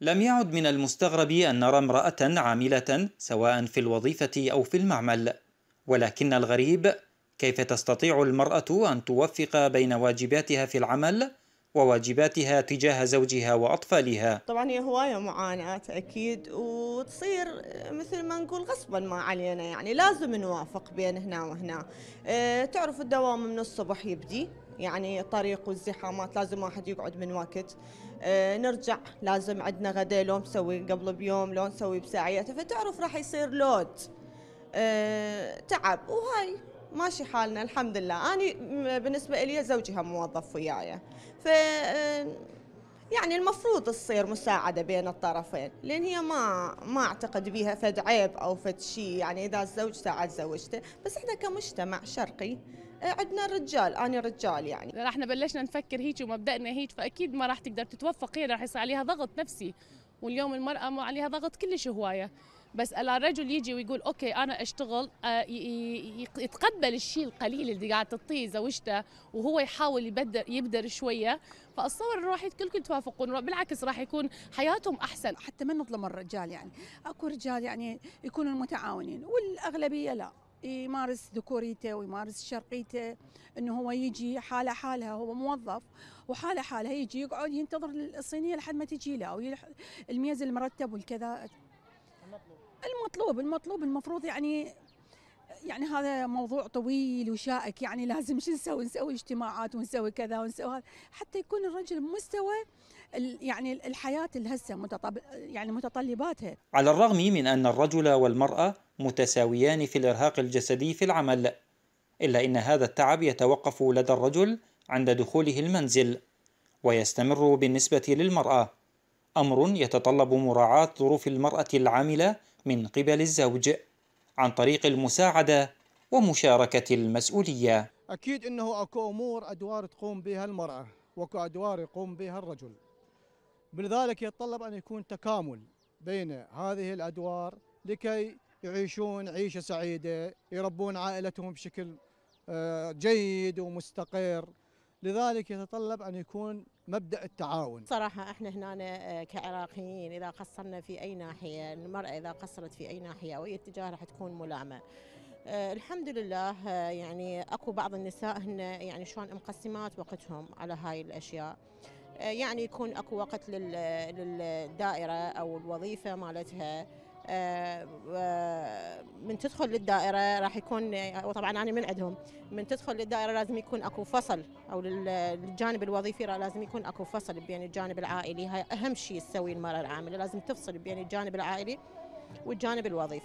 لم يعد من المستغرب أن نرى امرأة عاملة سواء في الوظيفة أو في المعمل ولكن الغريب كيف تستطيع المرأة أن توفق بين واجباتها في العمل وواجباتها تجاه زوجها وأطفالها طبعا هي هواية معاناة أكيد وتصير مثل ما نقول غصبا ما علينا يعني لازم نوافق بين هنا وهنا أه تعرف الدوام من الصبح يبدي يعني الطريق والزحامات لازم واحد يقعد من وقت أه نرجع لازم عندنا غدا لو مسوي قبل بيوم لو نسوي بساعيته فتعرف راح يصير لود أه تعب وهاي ماشي حالنا الحمد لله أنا بالنسبة لي زوجي هم موظف وياي ف آه، يعني المفروض تصير مساعدة بين الطرفين لأن هي ما ما أعتقد بيها فد عيب أو فد شيء يعني إذا الزوج ساعد زوجته بس إحنا كمجتمع شرقي آه، عندنا الرجال أنا رجال يعني إذا إحنا بلشنا نفكر هيك ومبدأنا هيك فأكيد ما راح تقدر تتوفق هي راح يصير عليها ضغط نفسي واليوم المرأة ما عليها ضغط كلش هواية بس الرجل يجي ويقول اوكي انا اشتغل آه، يتقبل الشيء القليل اللي قاعد تعطيه زوجته وهو يحاول يبدر يبدر شويه فاتصور راح الكل يتوافقون بالعكس راح يكون حياتهم احسن حتى ما نظلم الرجال يعني اكو رجال يعني يكونوا متعاونين والاغلبيه لا يمارس ذكوريته ويمارس شرقيته انه هو يجي حاله حالها هو موظف وحاله حالها يجي يقعد ينتظر الصينيه لحد ما تجي له او الميز المرتب والكذا المطلوب المطلوب المطلوب المفروض يعني يعني هذا موضوع طويل وشائك يعني لازم شو نسوي نسوي اجتماعات ونسوي كذا ونسوي هذا حتى يكون الرجل بمستوى يعني الحياة اللي هسه متطب... يعني متطلباتها على الرغم من أن الرجل والمرأة متساويان في الإرهاق الجسدي في العمل إلا أن هذا التعب يتوقف لدى الرجل عند دخوله المنزل ويستمر بالنسبة للمرأة أمر يتطلب مراعاة ظروف المرأة العاملة من قبل الزوج عن طريق المساعدة ومشاركة المسؤولية أكيد أنه أكو أمور أدوار تقوم بها المرأة وأكو أدوار يقوم بها الرجل لذلك يتطلب أن يكون تكامل بين هذه الأدوار لكي يعيشون عيشة سعيدة يربون عائلتهم بشكل آه، جيد ومستقر لذلك يتطلب أن يكون مبدأ التعاون صراحة احنا هنا آه، كعراقيين إذا قصرنا في أي ناحية المرأة إذا قصرت في أي ناحية أو أي اتجاه راح تكون ملامة أه الحمد لله آه، يعني اكو بعض النساء هن يعني شلون مقسمات وقتهم على هاي الاشياء آه، يعني يكون اكو وقت للدائره او الوظيفه مالتها آه، من تدخل للدائره راح يكون وطبعا انا من عندهم من تدخل للدائره لازم يكون اكو فصل او للجانب الوظيفي لازم يكون اكو فصل بين الجانب العائلي هاي اهم شيء تسوي المراه العامله لازم تفصل بين الجانب العائلي والجانب الوظيفي